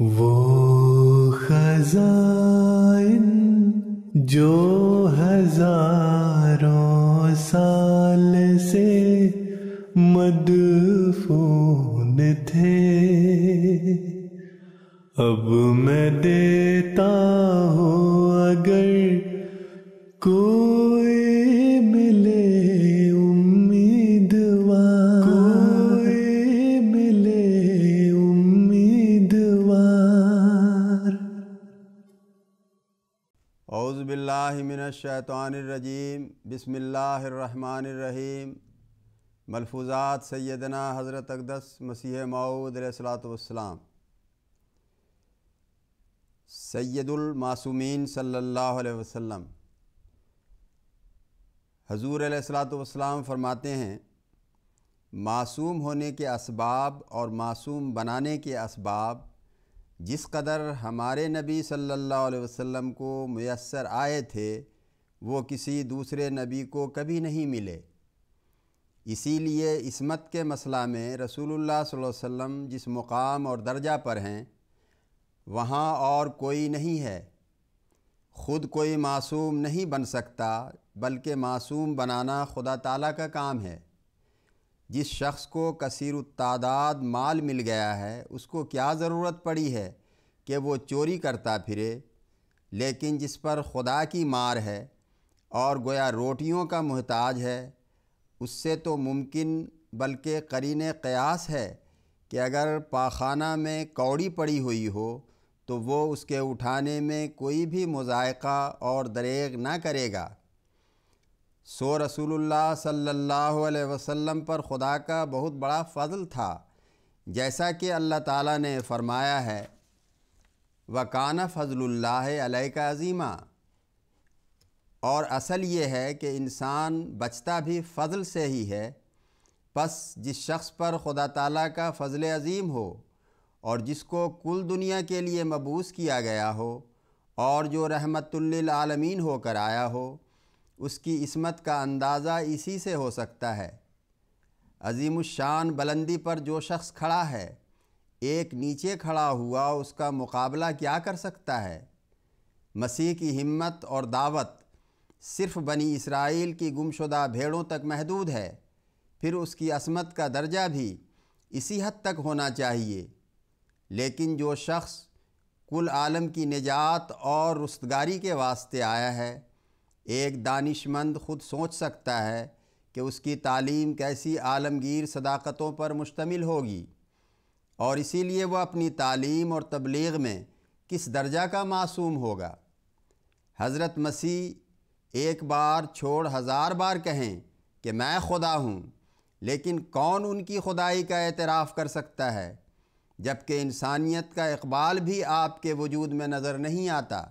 वो खजाइन जो हजारों साल से मदफून थे अब मैं देता हूँ अगर कोई अउज़बिल्लिमिनशैतरजीम बसमिल्लाम मलफूज़ात सैदना हज़रत अकदस मसीह मऊदलाम सैदुलमासूमिन सल्ला वसम हजूर सलाम फरमाते हैं मासूम होने के इसबाब और मासूम बनाने के इसबाब जिस कदर हमारे नबी सल्लल्लाहु अलैहि वसल्लम को मैसर आए थे वो किसी दूसरे नबी को कभी नहीं मिले इसीलिए इसमत के मसला में रसूलुल्लाह सल्लल्लाहु अलैहि वसल्लम जिस मुकाम और दर्जा पर हैं वहाँ और कोई नहीं है ख़ुद कोई मासूम नहीं बन सकता बल्कि मासूम बनाना खुदा ताला का काम है जिस शख्स को कसर तादाद माल मिल गया है उसको क्या ज़रूरत पड़ी है कि वो चोरी करता फिरे लेकिन जिस पर खुदा की मार है और गोया रोटियों का मोहताज है उससे तो मुमकिन बल्कि करीन क़यास है कि अगर पाखाना में कौड़ी पड़ी हुई हो तो वो उसके उठाने में कोई भी मज़ायक़ा और दरेग ना करेगा सो रसूलुल्लाह सल्लल्लाहु अलैहि वसल्लम पर खुदा का बहुत बड़ा फ़ल था जैसा कि अल्लाह ताला ने फ़रमाया है वकाना फ़जल्ला का अज़ीमा और असल ये है कि इंसान बचता भी फ़ल से ही है बस जिस शख्स पर खुदा ताला का फ़ज़ल अज़ीम हो और जिसको कुल दुनिया के लिए मबूस किया गया हो और जो रहमतुल्लिल आलमीन होकर आया हो उसकी इसमत का अंदाज़ा इसी से हो सकता है अजीम शान बुलंदी पर जो शख्स खड़ा है एक नीचे खड़ा हुआ उसका मुकाबला क्या कर सकता है मसीह की हिम्मत और दावत सिर्फ़ बनी इसराइल की गुमशुदा भेड़ों तक महदूद है फिर उसकी असमत का दर्जा भी इसी हद तक होना चाहिए लेकिन जो शख्स कुल आलम की निजात और रुस्तगारी के वास्ते आया है एक दानिशमंद ख़ुद सोच सकता है कि उसकी तालीम कैसी आलमगीर सदाकतों पर मुश्तमिल होगी और इसीलिए वह अपनी तालीम और तबलीग में किस दर्जा का मासूम होगा हज़रत मसीह एक बार छोड़ हज़ार बार कहें कि मैं खुदा हूँ लेकिन कौन उनकी खुदाई का एतराफ़ कर सकता है जबकि इंसानियत का इकबाल भी आपके वजूद में नज़र नहीं आता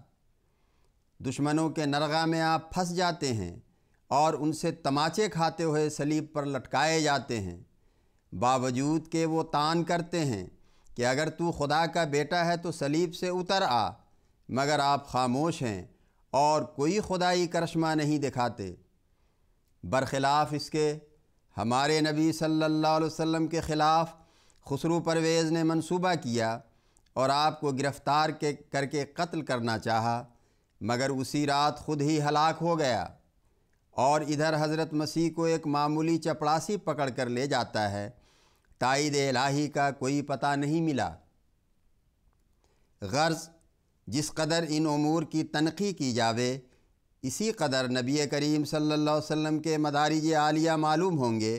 दुश्मनों के नरगा में आप फंस जाते हैं और उनसे तमाचे खाते हुए सलीब पर लटकाए जाते हैं बावजूद के वो तान करते हैं कि अगर तू खुदा का बेटा है तो सलीब से उतर आ मगर आप खामोश हैं और कोई खुदाई करश्मा नहीं दिखाते बरखिलाफ़ इसके हमारे नबी सल्लल्लाहु अलैहि वसल्लम के ख़िलाफ़ खसरू परवेज़ ने मंसूबा किया और आपको गिरफ़्तार के करके कत्ल करना चाहा मगर उसी रात खुद ही हलाक हो गया और इधर हज़रत मसीह को एक मामूली चपड़ासी पकड़ कर ले जाता है ताइद इलाही का कोई पता नहीं मिला गर्ज जिस कदर इन अमूर की तनखी की जावे इसी कदर नबी करीम सल्लल्लाहु अलैहि वसल्लम के मदारिज आलिया मालूम होंगे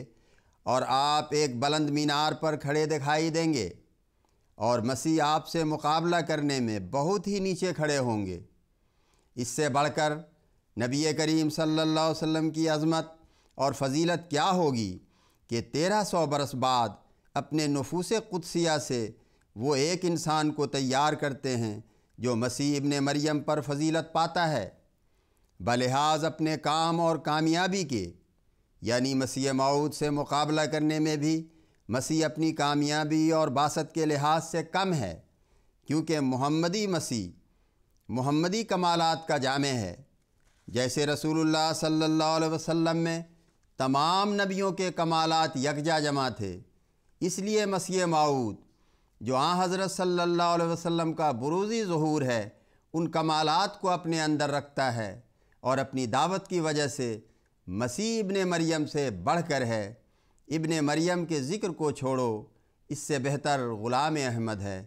और आप एक बुलंद मीनार पर खड़े दिखाई देंगे और मसीह आपसे मुकाबला करने में बहुत ही नीचे खड़े होंगे इससे बढ़कर नबी करीम सल्लल्लाहु अलैहि वसल्लम की अज़मत और फजीलत क्या होगी कि तेरह सौ बरस बाद अपने नफूस कुदसिया से वो एक इंसान को तैयार करते हैं जो मसीह इबन मरियम पर फजीलत पाता है बलिहाज अपने काम और कामयाबी के यानी मसीह मऊद से मुकाबला करने में भी मसीह अपनी कामयाबी और बासत के लिहाज से कम है क्योंकि मोहम्मदी मसीह मोहम्मदी कमालत का जाम है जैसे रसूलुल्लाह सल्लल्लाहु अलैहि वसल्लम में तमाम नबियों के कमालत यकजा जमा थे इसलिए मसीह माऊद जो आ हज़रत सल्लल्लाहु अलैहि वसल्लम का बरूज़ी ظहूर है उन कमालत को अपने अंदर रखता है और अपनी दावत की वजह से मसीह इबन मरियम से बढ़कर है इबन मरियम के ज़िक्र को छोड़ो इससे बेहतर ग़ुलाम अहमद है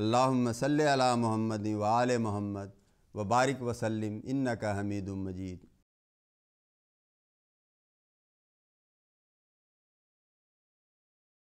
اللهم صل على محمد وعلى محمد وبارك وسلم إنك حميد مجيد